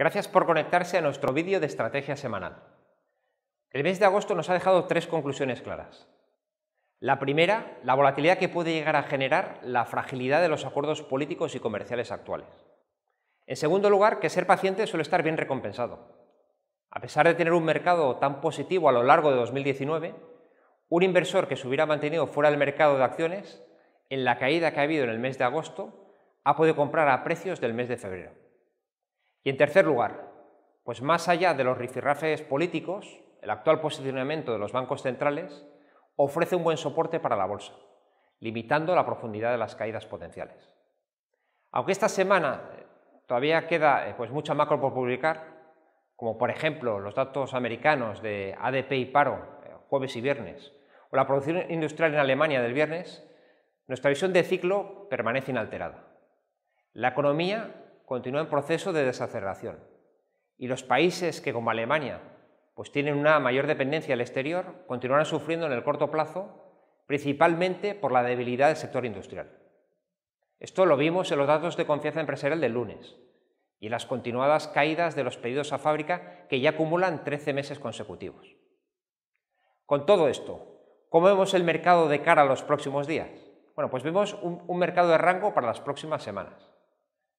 Gracias por conectarse a nuestro vídeo de estrategia semanal. El mes de agosto nos ha dejado tres conclusiones claras. La primera, la volatilidad que puede llegar a generar la fragilidad de los acuerdos políticos y comerciales actuales. En segundo lugar, que ser paciente suele estar bien recompensado. A pesar de tener un mercado tan positivo a lo largo de 2019, un inversor que se hubiera mantenido fuera del mercado de acciones, en la caída que ha habido en el mes de agosto, ha podido comprar a precios del mes de febrero. Y en tercer lugar, pues más allá de los rifirrafes políticos, el actual posicionamiento de los bancos centrales ofrece un buen soporte para la bolsa, limitando la profundidad de las caídas potenciales. Aunque esta semana eh, todavía queda eh, pues, mucha macro por publicar, como por ejemplo los datos americanos de ADP y paro eh, jueves y viernes, o la producción industrial en Alemania del viernes, nuestra visión de ciclo permanece inalterada. La economía continúa en proceso de desaceleración. Y los países que, como Alemania, pues tienen una mayor dependencia al exterior, continuarán sufriendo en el corto plazo, principalmente por la debilidad del sector industrial. Esto lo vimos en los datos de confianza empresarial del lunes y en las continuadas caídas de los pedidos a fábrica que ya acumulan 13 meses consecutivos. Con todo esto, ¿cómo vemos el mercado de cara a los próximos días? Bueno, pues vemos un mercado de rango para las próximas semanas.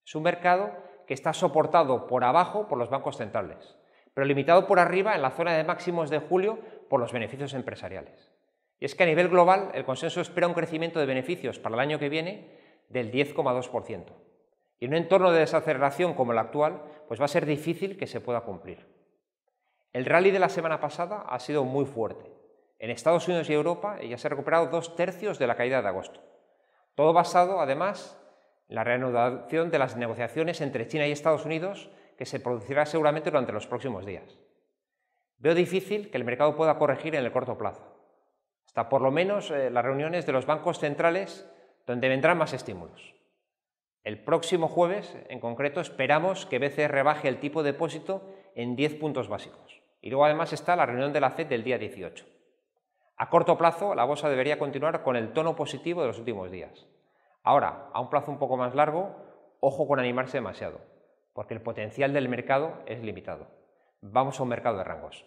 Es un mercado que está soportado por abajo por los bancos centrales, pero limitado por arriba en la zona de máximos de julio por los beneficios empresariales. Y es que a nivel global el consenso espera un crecimiento de beneficios para el año que viene del 10,2%. Y en un entorno de desaceleración como el actual, pues va a ser difícil que se pueda cumplir. El rally de la semana pasada ha sido muy fuerte. En Estados Unidos y Europa ya se ha recuperado dos tercios de la caída de agosto. Todo basado, además, la reanudación de las negociaciones entre China y Estados Unidos que se producirá seguramente durante los próximos días. Veo difícil que el mercado pueda corregir en el corto plazo, hasta por lo menos eh, las reuniones de los bancos centrales donde vendrán más estímulos. El próximo jueves, en concreto, esperamos que BCE rebaje el tipo de depósito en 10 puntos básicos. Y luego además está la reunión de la FED del día 18. A corto plazo, la bolsa debería continuar con el tono positivo de los últimos días. Ahora, a un plazo un poco más largo, ojo con animarse demasiado, porque el potencial del mercado es limitado. Vamos a un mercado de rangos.